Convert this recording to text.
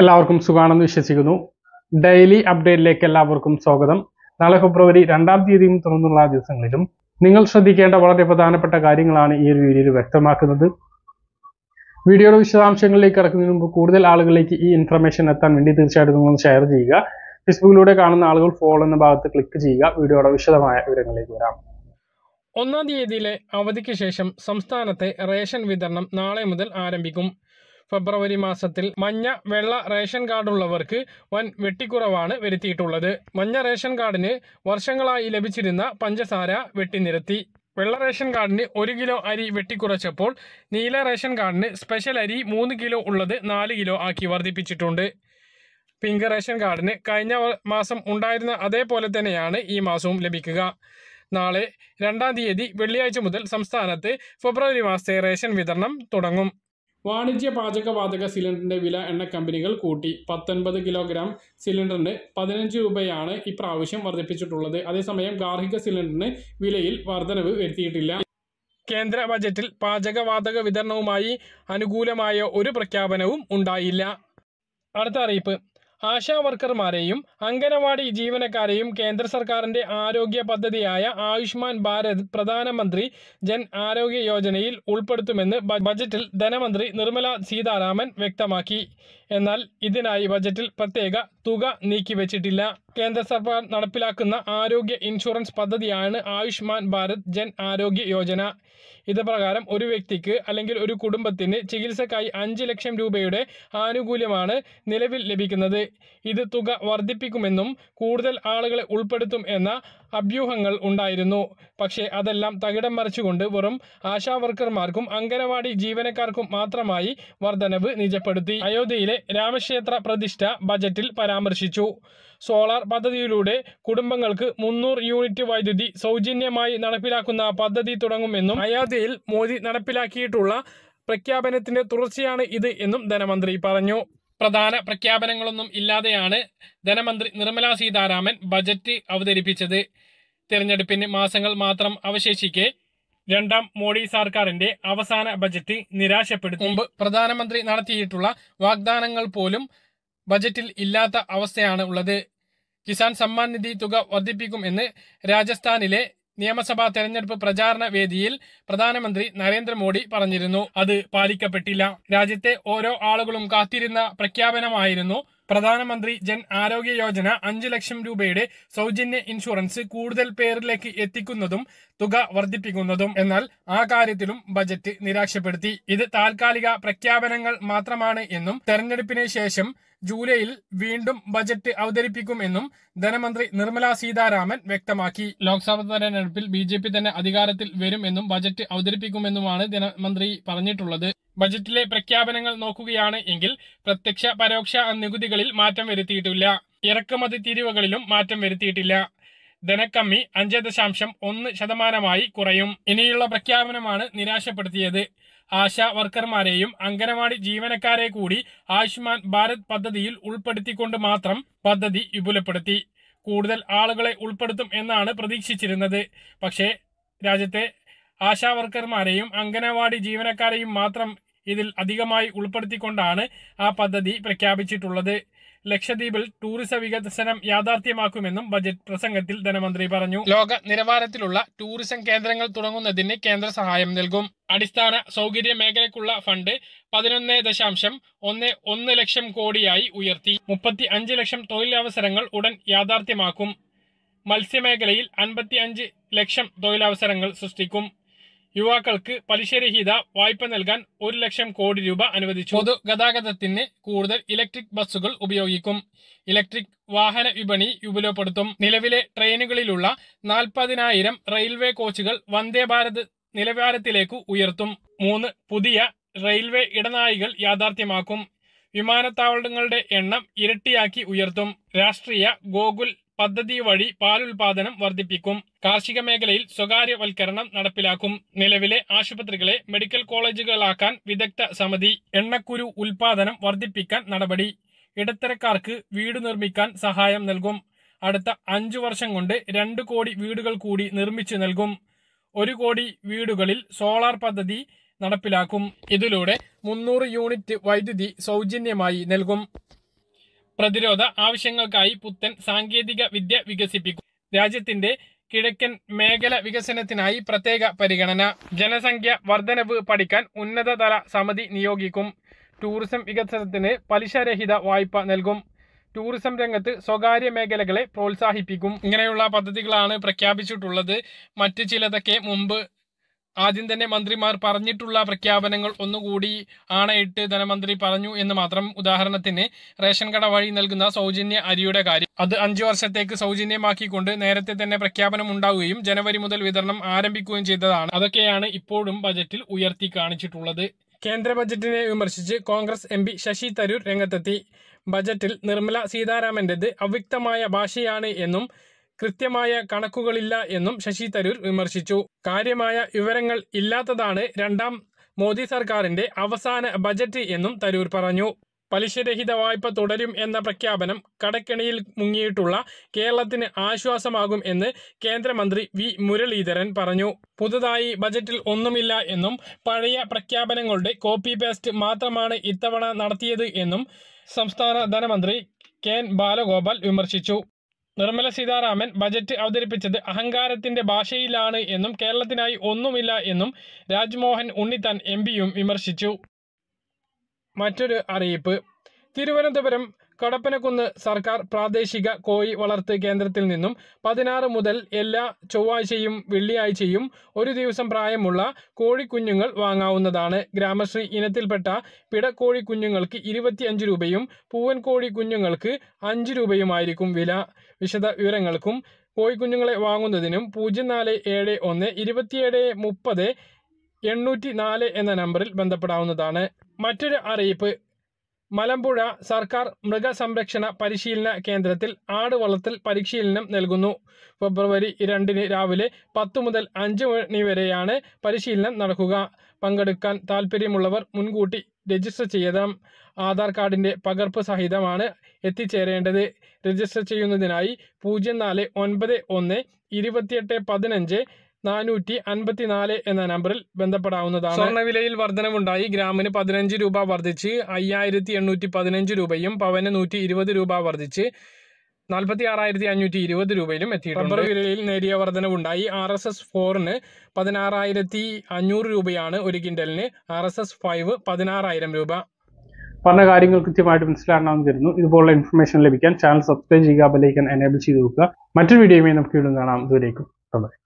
എല്ലാവർക്കും സുഖാണെന്ന് വിശ്വസിക്കുന്നു ഡെയിലി അപ്ഡേറ്റിലേക്ക് എല്ലാവർക്കും സ്വാഗതം നാളെ ഫെബ്രുവരി രണ്ടാം തീയതിയും തുടർന്നുള്ള ദിവസങ്ങളിലും നിങ്ങൾ ശ്രദ്ധിക്കേണ്ട വളരെ പ്രധാനപ്പെട്ട കാര്യങ്ങളാണ് ഈ ഒരു വീഡിയോയിൽ വ്യക്തമാക്കുന്നത് വീഡിയോയുടെ വിശദാംശങ്ങളിലേക്ക് കടക്കുന്നതിന് മുമ്പ് കൂടുതൽ ആളുകളിലേക്ക് ഈ ഇൻഫർമേഷൻ എത്താൻ വേണ്ടി തീർച്ചയായിട്ടും നിങ്ങൾ ഷെയർ ചെയ്യുക ഫേസ്ബുക്കിലൂടെ കാണുന്ന ആളുകൾ ഫോളോ എന്ന ഭാഗത്ത് ക്ലിക്ക് ചെയ്യുക വീഡിയോയുടെ വിശദമായ വിവരങ്ങളിലേക്ക് വരാം ഒന്നാം തീയതിയിലെ അവധിക്ക് ശേഷം സംസ്ഥാനത്തെ റേഷൻ വിതരണം നാളെ മുതൽ ആരംഭിക്കും ഫെബ്രുവരി മാസത്തിൽ മഞ്ഞ വെള്ള റേഷൻ കാർഡുള്ളവർക്ക് വൻ വെട്ടിക്കുറവാണ് വരുത്തിയിട്ടുള്ളത് മഞ്ഞ റേഷൻ കാർഡിന് വർഷങ്ങളായി ലഭിച്ചിരുന്ന പഞ്ചസാര വെട്ടിനിരത്തി വെള്ള റേഷൻ കാർഡിന് ഒരു കിലോ അരി വെട്ടിക്കുറച്ചപ്പോൾ നീല റേഷൻ കാർഡിന് സ്പെഷ്യൽ അരി മൂന്ന് കിലോ ഉള്ളത് നാല് കിലോ ആക്കി വർദ്ധിപ്പിച്ചിട്ടുണ്ട് പിങ്ക് റേഷൻ കാർഡിന് കഴിഞ്ഞ മാസം ഉണ്ടായിരുന്ന അതേപോലെ തന്നെയാണ് ഈ മാസവും ലഭിക്കുക നാളെ രണ്ടാം തീയതി വെള്ളിയാഴ്ച മുതൽ സംസ്ഥാനത്ത് ഫെബ്രുവരി മാസത്തെ റേഷൻ വിതരണം തുടങ്ങും വാണിജ്യ പാചകവാതക സിലിണ്ടറിൻ്റെ വില എണ്ണ കമ്പനികൾ കൂട്ടി പത്തൊൻപത് കിലോഗ്രാം സിലിണ്ടറിന് പതിനഞ്ച് രൂപയാണ് ഇപ്രാവശ്യം വർദ്ധിപ്പിച്ചിട്ടുള്ളത് അതേസമയം ഗാർഹിക സിലിണ്ടറിന് വിലയിൽ വർധനവ് വരുത്തിയിട്ടില്ല കേന്ദ്ര ബജറ്റിൽ പാചകവാതക വിതരണവുമായി അനുകൂലമായ ഒരു പ്രഖ്യാപനവും ഉണ്ടായില്ല അടുത്ത അറിയിപ്പ് ആശാവർക്കർമാരെയും അംഗനവാടി ജീവനക്കാരെയും കേന്ദ്ര സർക്കാരിന്റെ ആരോഗ്യ പദ്ധതിയായ ആയുഷ്മാൻ ഭാരത് പ്രധാനമന്ത്രി ജൻ ആരോഗ്യ യോജനയിൽ ഉൾപ്പെടുത്തുമെന്ന് ബജറ്റിൽ ധനമന്ത്രി നിർമ്മല സീതാരാമൻ വ്യക്തമാക്കി എന്നാൽ ഇതിനായി ബജറ്റിൽ പ്രത്യേക തുക നീക്കിവച്ചിട്ടില്ല കേന്ദ്ര സർക്കാർ നടപ്പിലാക്കുന്ന ആരോഗ്യ ഇൻഷുറൻസ് പദ്ധതിയാണ് ആയുഷ്മാൻ ഭാരത് ജൻ ആരോഗ്യ യോജന ഇത് പ്രകാരം ഒരു വ്യക്തിക്ക് അല്ലെങ്കിൽ ഒരു കുടുംബത്തിന് ചികിത്സക്കായി അഞ്ച് ലക്ഷം രൂപയുടെ ആനുകൂല്യമാണ് നിലവിൽ ലഭിക്കുന്നത് ഇത് തുക വർദ്ധിപ്പിക്കുമെന്നും കൂടുതൽ ആളുകളെ ഉൾപ്പെടുത്തും എന്ന അഭ്യൂഹങ്ങൾ ഉണ്ടായിരുന്നു പക്ഷേ അതെല്ലാം തകിടം മറിച്ചുകൊണ്ട് വെറും ആശാവർക്കർമാർക്കും അങ്കനവാടി ജീവനക്കാർക്കും മാത്രമായി വർധനവ് നിജപ്പെടുത്തി അയോധ്യയിലെ രാമക്ഷേത്ര പ്രതിഷ്ഠ ബജറ്റിൽ പരാമർശിച്ചു സോളാർ പദ്ധതിയിലൂടെ കുടുംബങ്ങൾക്ക് മുന്നൂറ് യൂണിറ്റ് വൈദ്യുതി സൗജന്യമായി നടപ്പിലാക്കുന്ന പദ്ധതി തുടങ്ങുമെന്നും അയോധ്യയിൽ മോദി നടപ്പിലാക്കിയിട്ടുള്ള പ്രഖ്യാപനത്തിന്റെ തുടർച്ചയാണ് ഇത് എന്നും ധനമന്ത്രി പറഞ്ഞു പ്രധാന പ്രഖ്യാപനങ്ങളൊന്നും ഇല്ലാതെയാണ് ധനമന്ത്രി നിർമ്മല സീതാരാമൻ ബജറ്റ് അവതരിപ്പിച്ചത് തിരഞ്ഞെടുപ്പിന് മാസങ്ങൾ മാത്രം അവശേഷിക്കെ രണ്ടാം മോഡി സർക്കാരിന്റെ അവസാന ബജറ്റ് നിരാശപ്പെടുത്തി മുമ്പ് പ്രധാനമന്ത്രി നടത്തിയിട്ടുള്ള വാഗ്ദാനങ്ങൾ പോലും ബജറ്റിൽ ഇല്ലാത്ത അവസ്ഥയാണ് ഉള്ളത് കിസാൻ സമ്മാൻ നിധി തുക വർദ്ധിപ്പിക്കും എന്ന് രാജസ്ഥാനിലെ നിയമസഭാ തെരഞ്ഞെടുപ്പ് പ്രചാരണ വേദിയിൽ പ്രധാനമന്ത്രി നരേന്ദ്രമോദി പറഞ്ഞിരുന്നു അത് പാലിക്കപ്പെട്ടില്ല രാജ്യത്തെ ഓരോ ആളുകളും കാത്തിരുന്ന പ്രഖ്യാപനമായിരുന്നു പ്രധാനമന്ത്രി ജൻ ആരോഗ്യ യോജന അഞ്ചു ലക്ഷം രൂപയുടെ സൗജന്യ ഇൻഷുറൻസ് കൂടുതൽ പേരിലേക്ക് എത്തിക്കുന്നതും തുക വർദ്ധിപ്പിക്കുന്നതും എന്നാൽ ആ കാര്യത്തിലും ബജറ്റ് നിരാശപ്പെടുത്തി ഇത് താൽക്കാലിക പ്രഖ്യാപനങ്ങൾ മാത്രമാണ് എന്നും തെരഞ്ഞെടുപ്പിന് ശേഷം ജൂലൈയിൽ വീണ്ടും ബജറ്റ് അവതരിപ്പിക്കുമെന്നും ധനമന്ത്രി നിർമ്മല സീതാരാമൻ വ്യക്തമാക്കി ലോക്സഭാ തെരഞ്ഞെടുപ്പിൽ ബി ജെ പി തന്നെ അധികാരത്തിൽ വരും എന്നും ബജറ്റ് അവതരിപ്പിക്കുമെന്നുമാണ് ധനമന്ത്രി പറഞ്ഞിട്ടുള്ളത് ബജറ്റിലെ പ്രഖ്യാപനങ്ങൾ നോക്കുകയാണ് എങ്കിൽ പ്രത്യക്ഷ പരോക്ഷ നികുതികളിൽ മാറ്റം വരുത്തിയിട്ടില്ല ഇറക്കുമതി തീരുവകളിലും മാറ്റം വരുത്തിയിട്ടില്ല ധനക്കമ്മി അഞ്ച് ദശാംശം ഒന്ന് ശതമാനമായി കുറയും ഇനിയുള്ള പ്രഖ്യാപനമാണ് നിരാശപ്പെടുത്തിയത് ആശാ വർക്കർമാരെയും അംഗനവാടി ജീവനക്കാരെ കൂടി ആയുഷ്മാൻ ഭാരത് പദ്ധതിയിൽ ഉൾപ്പെടുത്തിക്കൊണ്ട് മാത്രം പദ്ധതി വിപുലപ്പെടുത്തി കൂടുതൽ ആളുകളെ ഉൾപ്പെടുത്തും എന്നാണ് പ്രതീക്ഷിച്ചിരുന്നത് പക്ഷേ രാജ്യത്തെ ആശാ വർക്കർമാരെയും അംഗനവാടി ജീവനക്കാരെയും മാത്രം ഇതിൽ അധികമായി ഉൾപ്പെടുത്തിക്കൊണ്ടാണ് ആ പദ്ധതി പ്രഖ്യാപിച്ചിട്ടുള്ളത് ലക്ഷദ്വീപിൽ ടൂറിസ വികസനം യാഥാർത്ഥ്യമാക്കുമെന്നും ബജറ്റ് പ്രസംഗത്തിൽ ധനമന്ത്രി പറഞ്ഞു ലോക നിലവാരത്തിലുള്ള ടൂറിസം കേന്ദ്രങ്ങൾ തുടങ്ങുന്നതിന് കേന്ദ്ര സഹായം നൽകും അടിസ്ഥാന സൗകര്യ മേഖലയ്ക്കുള്ള ഫണ്ട് പതിനൊന്ന് ദശാംശം ഒന്ന് ഒന്ന് ലക്ഷം കോടിയായി ഉയർത്തി മുപ്പത്തി അഞ്ച് ലക്ഷം തൊഴിലവസരങ്ങൾ ഉടൻ യാഥാർത്ഥ്യമാക്കും മത്സ്യമേഖലയിൽ അൻപത്തി അഞ്ച് ലക്ഷം തൊഴിലവസരങ്ങൾ സൃഷ്ടിക്കും യുവാക്കൾക്ക് പലിശരഹിത വായ്പ നൽകാൻ ഒരു ലക്ഷം കോടി രൂപ അനുവദിച്ചു പൊതുഗതാഗതത്തിന് കൂടുതൽ ഇലക്ട്രിക് ബസ്സുകൾ ഉപയോഗിക്കും ഇലക്ട്രിക് വാഹന വിപണി വിപുലപ്പെടുത്തും നിലവിലെ ട്രെയിനുകളിലുള്ള നാൽപ്പതിനായിരം റെയിൽവേ കോച്ചുകൾ വന്ദേ ഭാരത് നിലവാരത്തിലേക്ക് ഉയർത്തും മൂന്ന് പുതിയ റെയിൽവേ ഇടനാഴികൾ യാഥാർത്ഥ്യമാക്കും വിമാനത്താവളങ്ങളുടെ എണ്ണം ഇരട്ടിയാക്കി ഉയർത്തും രാഷ്ട്രീയ ഗോകുൽ പദ്ധതി വഴി പാലുൽപാദനം വർദ്ധിപ്പിക്കും കാർഷിക മേഖലയിൽ സ്വകാര്യവൽക്കരണം നടപ്പിലാക്കും നിലവിലെ ആശുപത്രികളെ മെഡിക്കൽ കോളേജുകളാക്കാൻ വിദഗ്ധ സമിതി എണ്ണക്കുരു ഉൽപാദനം വർദ്ധിപ്പിക്കാൻ നടപടി ഇടത്തരക്കാർക്ക് വീട് നിർമ്മിക്കാൻ സഹായം നൽകും അടുത്ത അഞ്ചു വർഷം കൊണ്ട് രണ്ട് കോടി വീടുകൾ കൂടി നിർമ്മിച്ചു നൽകും ഒരു കോടി വീടുകളിൽ സോളാർ പദ്ധതി നടപ്പിലാക്കും ഇതിലൂടെ മുന്നൂറ് യൂണിറ്റ് വൈദ്യുതി സൗജന്യമായി നൽകും പ്രതിരോധ ആവശ്യങ്ങൾക്കായി പുത്തൻ സാങ്കേതിക വിദ്യ വികസിപ്പിക്കും രാജ്യത്തിന്റെ കിഴക്കൻ മേഖല വികസനത്തിനായി പ്രത്യേക പരിഗണന ജനസംഖ്യ വർധനവ് പഠിക്കാൻ ഉന്നതതല സമിതി നിയോഗിക്കും ടൂറിസം വികസനത്തിന് പലിശരഹിത വായ്പ നൽകും ടൂറിസം രംഗത്ത് സ്വകാര്യ മേഖലകളെ പ്രോത്സാഹിപ്പിക്കും ഇങ്ങനെയുള്ള പദ്ധതികളാണ് പ്രഖ്യാപിച്ചിട്ടുള്ളത് മറ്റു ചിലതൊക്കെ മുമ്പ് ആദ്യം തന്നെ മന്ത്രിമാർ പറഞ്ഞിട്ടുള്ള പ്രഖ്യാപനങ്ങൾ ഒന്നുകൂടി ആണയിട്ട് ധനമന്ത്രി പറഞ്ഞു എന്ന് മാത്രം ഉദാഹരണത്തിന് റേഷൻ കട വഴി നൽകുന്ന സൗജന്യ അരിയുടെ കാര്യം അത് അഞ്ചു വർഷത്തേക്ക് സൗജന്യമാക്കിക്കൊണ്ട് നേരത്തെ തന്നെ പ്രഖ്യാപനം ഉണ്ടാവുകയും ജനുവരി മുതൽ വിതരണം ആരംഭിക്കുകയും ചെയ്തതാണ് അതൊക്കെയാണ് ഇപ്പോഴും ബജറ്റിൽ ഉയർത്തി കാണിച്ചിട്ടുള്ളത് കേന്ദ്ര ബജറ്റിനെ വിമർശിച്ച് കോൺഗ്രസ് എം പി ശശി തരൂർ രംഗത്തെത്തി ബജറ്റിൽ നിർമ്മല സീതാരാമന്റേത് അവ്യക്തമായ ഭാഷയാണ് എന്നും കൃത്യമായ കണക്കുകളില്ല എന്നും ശശി തരൂർ വിമർശിച്ചു കാര്യമായ വിവരങ്ങൾ ഇല്ലാത്തതാണ് രണ്ടാം മോദി സർക്കാരിന്റെ അവസാന ബജറ്റ് എന്നും തരൂർ പറഞ്ഞു പലിശരഹിത വായ്പ തുടരും എന്ന പ്രഖ്യാപനം കടക്കെണിയിൽ മുങ്ങിയിട്ടുള്ള കേരളത്തിന് ആശ്വാസമാകും എന്ന് കേന്ദ്രമന്ത്രി വി മുരളീധരൻ പറഞ്ഞു പുതുതായി ബജറ്റിൽ ഒന്നുമില്ല എന്നും പഴയ പ്രഖ്യാപനങ്ങളുടെ കോപ്പി പേസ്റ്റ് മാത്രമാണ് ഇത്തവണ നടത്തിയത് എന്നും സംസ്ഥാന ധനമന്ത്രി കെ ബാലഗോപാൽ വിമർശിച്ചു നിർമ്മല സീതാരാമൻ ബജറ്റ് അവതരിപ്പിച്ചത് അഹങ്കാരത്തിന്റെ ഭാഷയിലാണ് എന്നും കേരളത്തിനായി ഒന്നുമില്ല എന്നും രാജ്മോഹൻ ഉണ്ണിത്താൻ എം വിമർശിച്ചു മറ്റൊരു അറിയിപ്പ് തിരുവനന്തപുരം കടപ്പനക്കുന്ന് സർക്കാർ പ്രാദേശിക കോഴി വളർത്ത് കേന്ദ്രത്തിൽ നിന്നും പതിനാറ് മുതൽ എല്ലാ ചൊവ്വാഴ്ചയും വെള്ളിയാഴ്ചയും ഒരു ദിവസം പ്രായമുള്ള കോഴിക്കുഞ്ഞുങ്ങൾ വാങ്ങാവുന്നതാണ് ഗ്രാമശ്രീ ഇനത്തിൽപ്പെട്ട പിടക്കോഴി കുഞ്ഞുങ്ങൾക്ക് ഇരുപത്തിയഞ്ച് രൂപയും പൂവൻ കോഴി കുഞ്ഞുങ്ങൾക്ക് അഞ്ച് രൂപയുമായിരിക്കും വില വിശദ വിവരങ്ങൾക്കും കോഴിക്കുഞ്ഞുങ്ങളെ വാങ്ങുന്നതിനും പൂജ്യം നാല് ഏഴ് ഒന്ന് ഇരുപത്തിയേഴ് മുപ്പത് എണ്ണൂറ്റി നാല് എന്ന നമ്പറിൽ ബന്ധപ്പെടാവുന്നതാണ് മറ്റൊരു അറിയിപ്പ് മലമ്പുഴ സർക്കാർ മൃഗസംരക്ഷണ പരിശീലന കേന്ദ്രത്തിൽ ആട് വളർത്തൽ പരിശീലനം നൽകുന്നു ഫെബ്രുവരി രണ്ടിന് രാവിലെ പത്ത് മുതൽ അഞ്ച് മണി വരെയാണ് പരിശീലനം നടക്കുക പങ്കെടുക്കാൻ താൽപ്പര്യമുള്ളവർ മുൻകൂട്ടി രജിസ്റ്റർ ചെയ്യണം ആധാർ കാർഡിൻ്റെ പകർപ്പ് സഹിതമാണ് എത്തിച്ചേരേണ്ടത് രജിസ്റ്റർ ചെയ്യുന്നതിനായി പൂജ്യം നാല് ഒൻപത് ഒന്ന് ഇരുപത്തിയെട്ട് പതിനഞ്ച് നാനൂറ്റി അൻപത്തിനാല് എന്ന നമ്പറിൽ ബന്ധപ്പെടാവുന്നതാണ് സ്വർണ്ണവിലയിൽ വർധനവുണ്ടായി ഗ്രാമിന് പതിനഞ്ച് രൂപ വർദ്ധിച്ച് അയ്യായിരത്തി എണ്ണൂറ്റി പതിനഞ്ച് രൂപയും പവന് നൂറ്റി ഇരുപത് രൂപ വർദ്ധിച്ച് നാൽപ്പത്തി ആറായിരത്തി അഞ്ഞൂറ്റി ഇരുപത് രൂപയിലും എത്തിയിട്ടുണ്ട് റബ്ബർ വിലയിൽ നേരിയ വർധനവുണ്ടായി ആർ എസ് എസ് ഫോറിന് പതിനാറായിരത്തി അഞ്ഞൂറ് രൂപയാണ് ഒരു കിൻഡലിന് ആർ എസ് എസ് ഫൈവ് പതിനാറായിരം രൂപ പറഞ്ഞ കാര്യങ്ങൾ കൃത്യമായിട്ട് മനസ്സിലാക്കണമെന്ന് തരുന്നു ഇതുപോലുള്ള ഇൻഫർമേഷൻ ലഭിക്കാൻ ചാനൽ സബ്സ്ക്രൈബ് ചെയ്യുക ബെലൈക്കൻ എനേബിൾ ചെയ്ത് നോക്കുക മറ്റൊരു വീഡിയോയുമായി നമുക്ക് വീണ്ടും കാണാം ദൂരേക്കും ബൈ